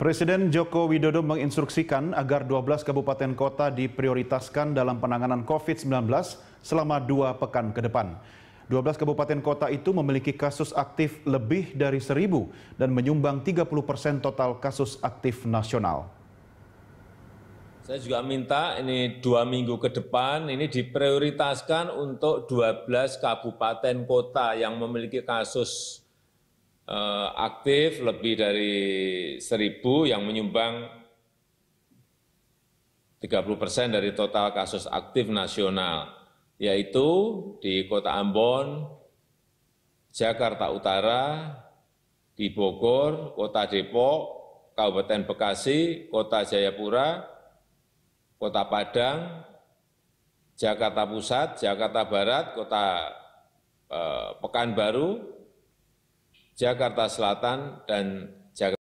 Presiden Joko Widodo menginstruksikan agar 12 kabupaten kota diprioritaskan dalam penanganan COVID-19 selama dua pekan ke depan. 12 kabupaten kota itu memiliki kasus aktif lebih dari seribu dan menyumbang 30 persen total kasus aktif nasional. Saya juga minta ini dua minggu ke depan ini diprioritaskan untuk 12 kabupaten kota yang memiliki kasus Eh, aktif lebih dari seribu yang menyumbang 30 persen dari total kasus aktif nasional, yaitu di kota Ambon, Jakarta Utara, di Bogor, kota Depok, Kabupaten Bekasi, kota Jayapura, kota Padang, Jakarta Pusat, Jakarta Barat, kota eh, Pekanbaru, jakarta selatan dan jakarta